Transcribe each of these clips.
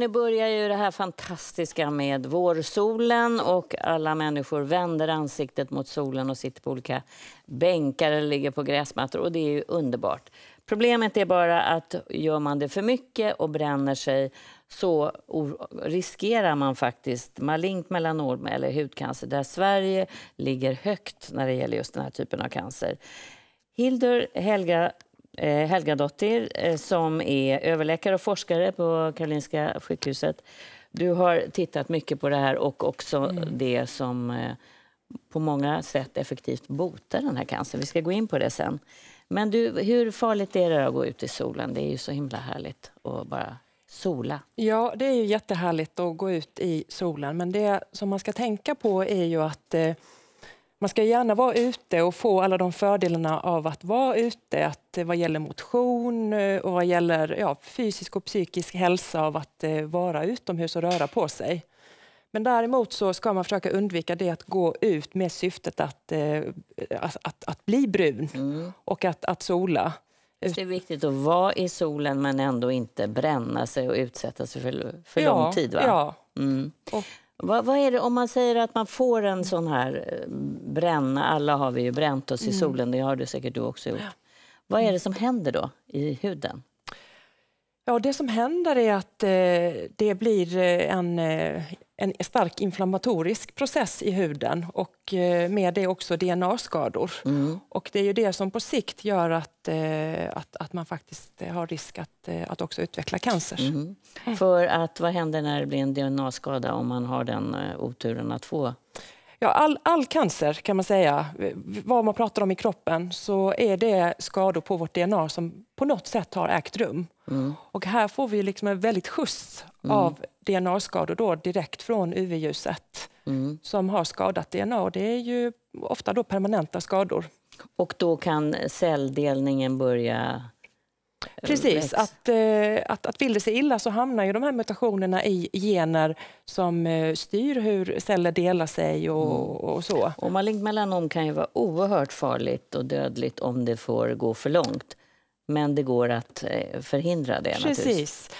Nu börjar ju det här fantastiska med vårsolen och alla människor vänder ansiktet mot solen och sitter på olika bänkar eller ligger på gräsmattor och det är ju underbart. Problemet är bara att gör man det för mycket och bränner sig så riskerar man faktiskt malignt melanom eller hudcancer där Sverige ligger högt när det gäller just den här typen av cancer. Hildur Helga Eh, Helga Dottir, eh, som är överläkare och forskare på Karolinska sjukhuset. Du har tittat mycket på det här och också mm. det som eh, på många sätt effektivt botar den här cancern. Vi ska gå in på det sen. Men du, hur farligt är det att gå ut i solen? Det är ju så himla härligt att bara sola. Ja, det är ju jättehärligt att gå ut i solen. Men det som man ska tänka på är ju att eh, man ska gärna vara ute och få alla de fördelarna av att vara ute, att eh, vad gäller motion eh, och vad gäller ja, fysisk och psykisk hälsa av att eh, vara utomhus och röra på sig. Men däremot så ska man försöka undvika det att gå ut med syftet att, att, att, att bli brun mm. och att, att sola. Det är viktigt att vara i solen men ändå inte bränna sig och utsätta sig för, för ja, lång tid. Va? Ja. Mm. Och, vad, vad, är det, om man säger att man får en sån här eh, bränna, alla har vi ju bränt oss i mm. solen, det har du säkert du också gjort. Vad är det som händer då i huden? Ja, det som händer är att eh, det blir eh, en eh, en stark inflammatorisk process i huden och eh, med det också DNA-skador. Mm. Och det är ju det som på sikt gör att, eh, att, att man faktiskt eh, har risk att, att också utveckla cancer. Mm. mm. För att vad händer när det blir en DNA-skada om man har den oturen att få Ja, all, all cancer kan man säga, vad man pratar om i kroppen, så är det skador på vårt DNA som på något sätt har ägt rum. Mm. Och här får vi liksom en väldigt skjuts mm. av DNA-skador då direkt från UV-ljuset mm. som har skadat DNA. Och det är ju ofta då permanenta skador. Och då kan celldelningen börja eh, Precis, att, eh, att, att vill det sig illa så hamnar ju de här mutationerna i gener som eh, styr hur celler delar sig och, mm. och så. Och malignt melanom kan ju vara oerhört farligt och dödligt om det får gå för långt. Men det går att förhindra det Precis. naturligtvis.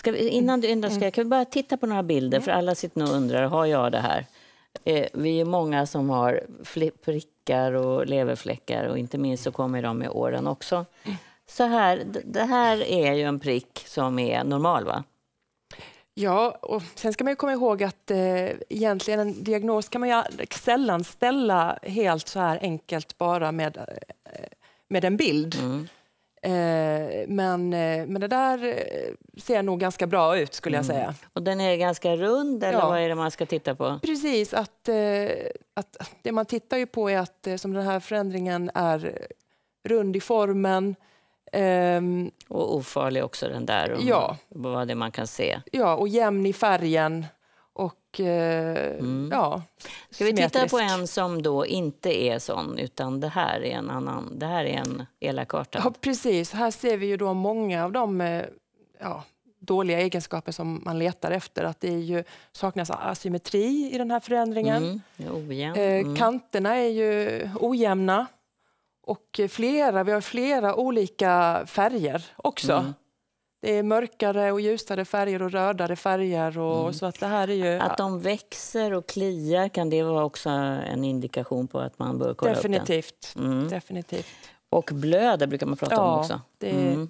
Ska vi, mm. innan du ändrar, mm. ska, kan vi bara titta på några bilder? Mm. För alla sitter nog och undrar, har jag det här? Eh, vi är många som har prickar och leverfläckar och inte minst så kommer de med åren också. Så här, det här är ju en prick som är normal va? Ja, och sen ska man komma ihåg att eh, egentligen en diagnos kan man ju sällan ställa helt så här enkelt bara med, eh, med en bild. Mm. Eh, men, eh, men det där eh, ser nog ganska bra ut skulle jag mm. säga. Och den är ganska rund eller ja. vad är det man ska titta på? Precis, att, att det man tittar ju på är att som den här förändringen är rund i formen. Ehm, och ofarlig också den där, ja. vad det man kan se. Ja, och jämn i färgen och eh, mm. ja, Ska vi titta på en som då inte är sån, utan det här är en annan, det här är en elakartad? Ja, precis. Här ser vi ju då många av de eh, ja, dåliga egenskaper som man letar efter. Att det är ju, saknas asymmetri i den här förändringen. Mm. Eh, mm. kanterna är ju ojämna. Och flera, vi har flera olika färger också. Mm det är mörkare och ljusare färger och rödare färger. Och, mm. så att, det här är ju, att de växer och kliar, kan det vara också en indikation på att man bör kolla definitivt, upp mm. Definitivt. Och blöder brukar man prata ja, om också. Det... Mm.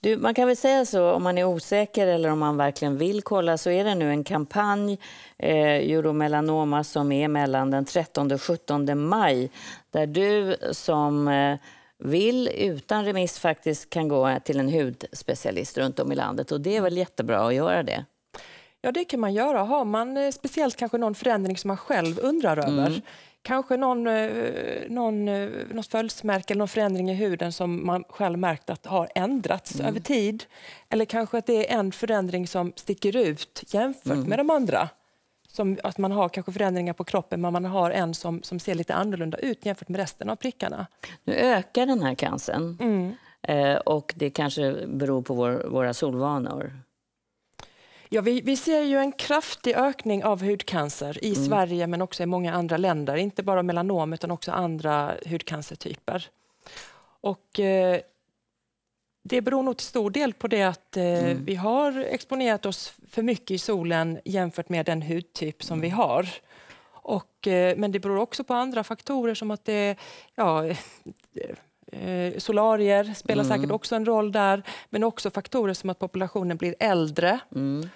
Du, man kan väl säga så, om man är osäker eller om man verkligen vill kolla så är det nu en kampanj, eh, Euromelanoma, som är mellan den 13 och 17 maj där du som eh, vill utan remiss faktiskt kan gå till en hudspecialist runt om i landet och det är väl jättebra att göra det? Ja, det kan man göra. Har man eh, speciellt kanske någon förändring som man själv undrar över mm. Kanske någon, eh, någon, eh, något födelsemärke eller någon förändring i huden som man själv märkt att har ändrats mm. över tid. Eller kanske att det är en förändring som sticker ut jämfört mm. med de andra som, att man har kanske förändringar på kroppen men man har en som, som ser lite annorlunda ut jämfört med resten av prickarna. Nu ökar den här cancern mm. eh, och det kanske beror på vår, våra solvanor. Ja, vi, vi, ser ju en kraftig ökning av hudcancer i mm. Sverige men också i många andra länder, inte bara melanom utan också andra hudcancertyper. Och, eh, det beror nog till stor del på det att eh, mm. vi har exponerat oss för mycket i solen jämfört med den hudtyp som mm. vi har. Och, eh, men det beror också på andra faktorer som att det, ja, eh, eh, solarier spelar mm. säkert också en roll där, men också faktorer som att populationen blir äldre. Mm.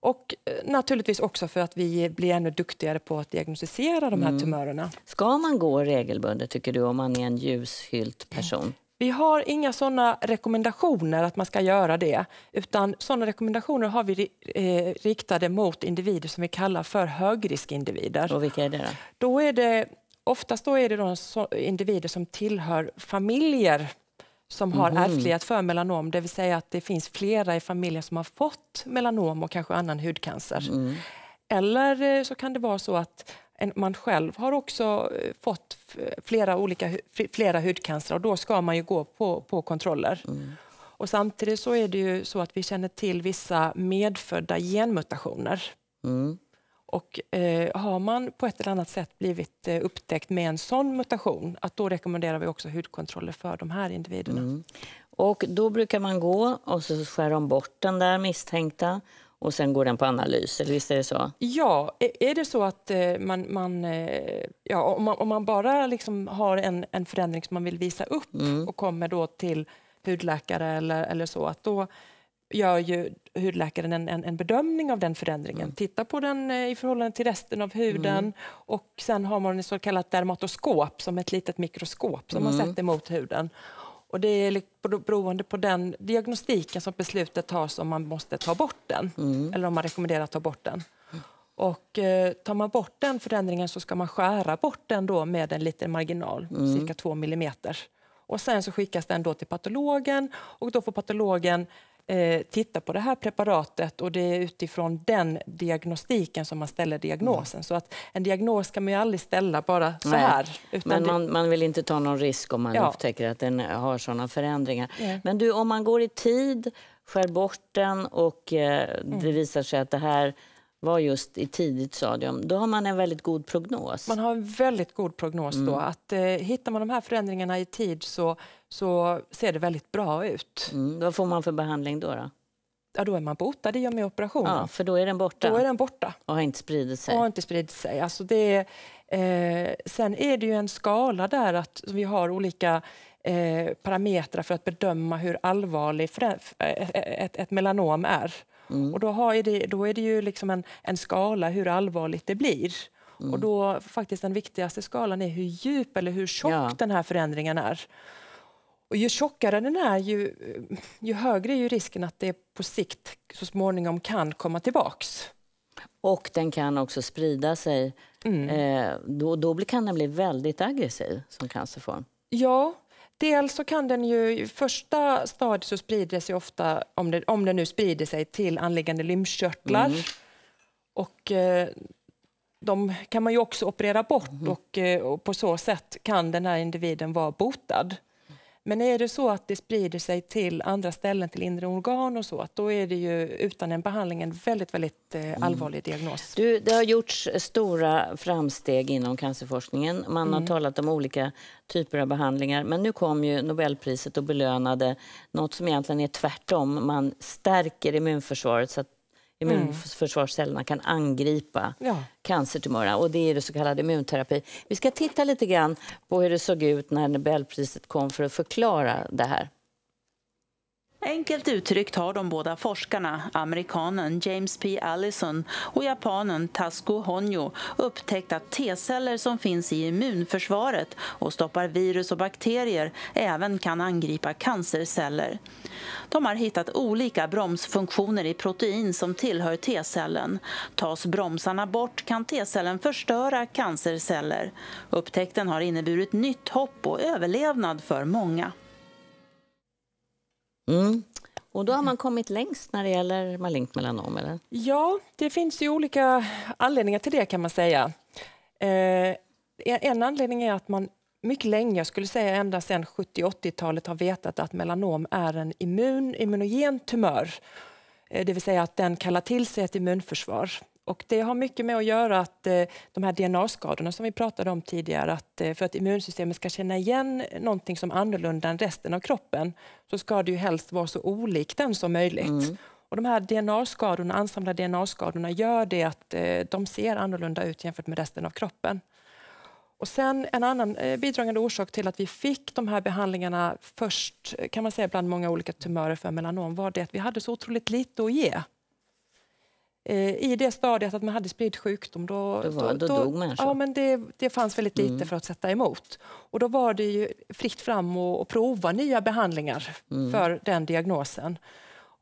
Och eh, naturligtvis också för att vi blir ännu duktigare på att diagnostisera de här mm. tumörerna. Ska man gå regelbundet tycker du om man är en ljushylt person? Vi har inga sådana rekommendationer att man ska göra det, utan sådana rekommendationer har vi eh, riktade mot individer som vi kallar för högriskindivider. Och vilka är det då? då är det, oftast då är det de individer som tillhör familjer som har mm. ärftlighet för melanom, det vill säga att det finns flera i familjen som har fått melanom och kanske annan hudcancer. Mm. Eller eh, så kan det vara så att man själv har också eh, fått flera olika flera hudcancer och då ska man ju gå på, på kontroller. Mm. Och samtidigt så är det ju så att vi känner till vissa medfödda genmutationer. Mm. Och eh, har man på ett eller annat sätt blivit eh, upptäckt med en sån mutation, att då rekommenderar vi också hudkontroller för de här individerna. Mm. Och då brukar man gå och så skär de bort den där misstänkta och sen går den på analys, eller visst är det så? Ja, är det så att eh, man, man eh, ja, om, man, om man bara liksom har en, en förändring som man vill visa upp mm. och kommer då till hudläkare eller, eller så, att då gör ju hudläkaren en, en, en bedömning av den förändringen, mm. tittar på den eh, i förhållande till resten av huden mm. och sen har man ett så kallat dermatoskop, som ett litet mikroskop som man mm. sätter mot huden och det är beroende på den diagnostiken som beslutet tas om man måste ta bort den mm. eller om man rekommenderar att ta bort den. Och eh, tar man bort den förändringen så ska man skära bort den då med en liten marginal, mm. cirka 2 millimeter. Och sen så skickas den då till patologen och då får patologen Eh, titta på det här preparatet och det är utifrån den diagnostiken som man ställer diagnosen. Mm. Så att en diagnos kan man ju aldrig ställa bara så Nej. här. Men man, man, vill inte ta någon risk om man ja. upptäcker att den har sådana förändringar. Mm. Men du, om man går i tid, skär bort den och eh, det mm. visar sig att det här var just i tidigt stadium, då har man en väldigt god prognos. Man har en väldigt god prognos mm. då. Att, eh, hittar man de här förändringarna i tid så, så ser det väldigt bra ut. Mm. Vad får man för behandling då? då? Ja, då är man botad i och med operationen. Ja, för då är den borta. Då är den borta. Och har inte spridit sig. Och har inte spridit sig. Alltså det eh, sen är det ju en skala där att vi har olika eh, parametrar för att bedöma hur allvarlig eh, ett, ett, ett melanom är. Mm. Och då, har det, då är det ju liksom en, en skala hur allvarligt det blir. Mm. Och då faktiskt Den viktigaste skalan är hur djup eller hur tjock ja. den här förändringen är. Och ju tjockare den är, ju, ju högre är ju risken att det på sikt så småningom kan komma tillbaka. Och den kan också sprida sig. Mm. Eh, då, då kan den bli väldigt aggressiv som cancerform. Ja, Dels så kan den ju, i första stadiet så sprider sig ofta, om den, om den nu sprider sig, till anliggande lymfkörtlar. Mm. Och eh, de kan man ju också operera bort mm. och, eh, och, på så sätt kan den här individen vara botad. Men är det så att det sprider sig till andra ställen, till inre organ och så, då är det ju utan en behandling en väldigt, väldigt eh, mm. allvarlig mm. diagnos. Du, det har gjorts stora framsteg inom cancerforskningen. Man mm. har talat om olika typer av behandlingar, men nu kom ju Nobelpriset och belönade något som egentligen är tvärtom. Man stärker immunförsvaret så att immunförsvarscellerna kan angripa ja. cancertumörerna. Och det är det så kallade immunterapi. Vi ska titta lite grann på hur det såg ut när Nobelpriset kom för att förklara det här. Enkelt uttryckt har de båda forskarna, amerikanen James P. Allison och japanen Tasuku Honjo, upptäckt att T-celler som finns i immunförsvaret och stoppar virus och bakterier även kan angripa cancerceller. De har hittat olika bromsfunktioner i protein som tillhör T-cellen. Tas bromsarna bort kan T-cellen förstöra cancerceller. Upptäckten har inneburit nytt hopp och överlevnad för många. Mm. Och då har man kommit längst när det gäller malignt melanom? Eller? Ja, det finns ju olika anledningar till det kan man säga. Eh, en anledning är att man mycket länge, jag skulle säga ända sedan 70 80-talet, har vetat att melanom är en immun, immunogen tumör. Eh, det vill säga att den kallar till sig ett immunförsvar. Och det har mycket med att göra att eh, de här DNA-skadorna som vi pratade om tidigare, att eh, för att immunsystemet ska känna igen någonting som är annorlunda än resten av kroppen så ska det ju helst vara så olikt den som möjligt. Mm. Och de här DNA-skadorna, ansamlade DNA-skadorna gör det att eh, de ser annorlunda ut jämfört med resten av kroppen. Och sen en annan bidragande orsak till att vi fick de här behandlingarna först kan man säga bland många olika tumörer för melanom var det att vi hade så otroligt lite att ge. Eh, i det stadiet att man hade spridd sjukdom, då, då, var, då, då dog människor. Ja, men det, det fanns väldigt lite mm. för att sätta emot. Och då var det ju fritt fram att prova nya behandlingar mm. för den diagnosen.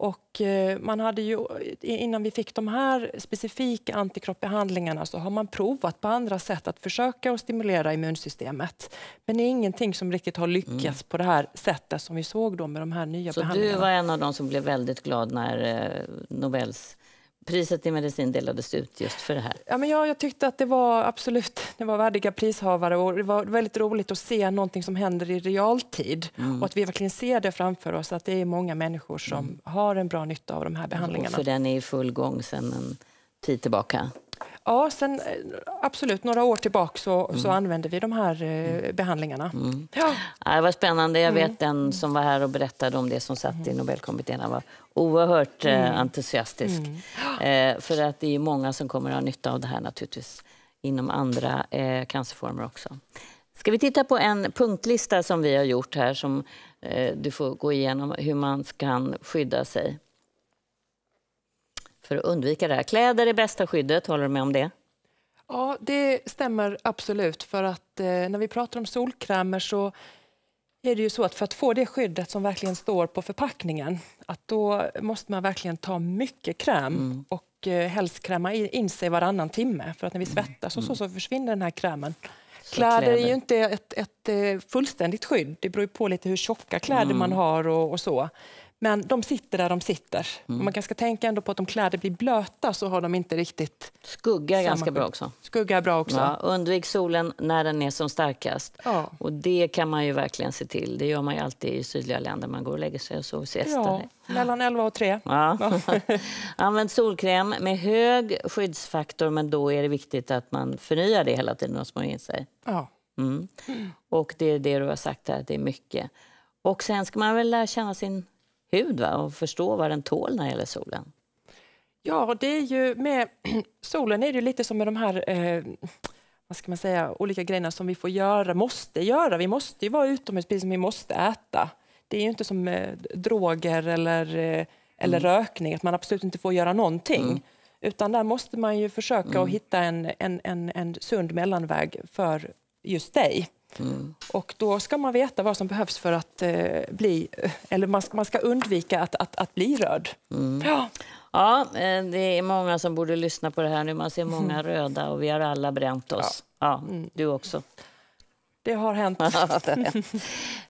Och eh, man hade ju, innan vi fick de här specifika antikroppbehandlingarna så har man provat på andra sätt att försöka att stimulera immunsystemet. Men det är ingenting som riktigt har lyckats mm. på det här sättet som vi såg då med de här nya så behandlingarna. Så du var en av de som blev väldigt glad när eh, Nobels priset i medicin delades ut just för det här? Ja, men ja, jag tyckte att det var absolut det var värdiga prishavare och det var väldigt roligt att se någonting som händer i realtid mm. och att vi verkligen ser det framför oss att det är många människor som mm. har en bra nytta av de här behandlingarna. Och för den är i full gång sedan en tid tillbaka? Ja, sen eh, absolut några år tillbaka så, mm. så använde vi de här eh, mm. behandlingarna. Mm. Ja. det var spännande. Jag mm. vet mm. den som var här och berättade om det som satt i mm. Nobelkommittén. Han var oerhört eh, entusiastisk. Eh, för att det är många som kommer att ha nytta av det här naturligtvis inom andra eh, cancerformer också. Ska vi titta på en punktlista som vi har gjort här som eh, du får gå igenom hur man kan skydda sig för att undvika det här. Kläder är bästa skyddet, håller du med om det? Ja, det stämmer absolut. För att eh, när vi pratar om solkrämer så är det ju så att för att få det skyddet som verkligen står på förpackningen, att då måste man verkligen ta mycket kräm mm. och eh, helst kräma in sig varannan timme. För att när vi mm. svettas och så, så mm. försvinner den här krämen. Kläder, är ju inte ett, ett, eh, fullständigt skydd. Det beror ju på lite hur tjocka kläder mm. man har och, och, så. Men de sitter där de sitter. Mm. Man ska tänka ändå på att om kläder blir blöta så har de inte riktigt... Skugga är ganska bra också. Skugga är bra också. Ja, undvik solen när den är som starkast. Ja. Och det kan man ju verkligen se till. Det gör man ju alltid i sydliga länder. Man går och lägger sig och sover siesta. Ja, mellan 11 och 3. Ja. Använd solkräm med hög skyddsfaktor men då är det viktigt att man förnyar det hela tiden och smörjer in sig. Ja. Mm. Och det är det du har sagt här, det är mycket. Och sen ska man väl lära känna sin hud va? och förstå vad den tål när det gäller solen. Ja, det är ju med solen är det lite som med de här eh, vad ska man säga, olika grejerna som vi får göra, måste göra. Vi måste ju vara utomhus precis som vi måste äta. Det är ju inte som eh, droger eller, eh, eller mm. rökning, att man absolut inte får göra någonting. Mm. Utan där måste man ju försöka mm. att hitta en, en, en, en sund mellanväg för just dig. Mm. Och då ska man veta vad som behövs för att eh, bli, eh, eller man ska, man ska undvika att, att, att bli röd. Mm. Ja. ja, det är många som borde lyssna på det här nu. Man ser många mm. röda och vi har alla bränt oss. Ja, ja mm. du också. Det har hänt.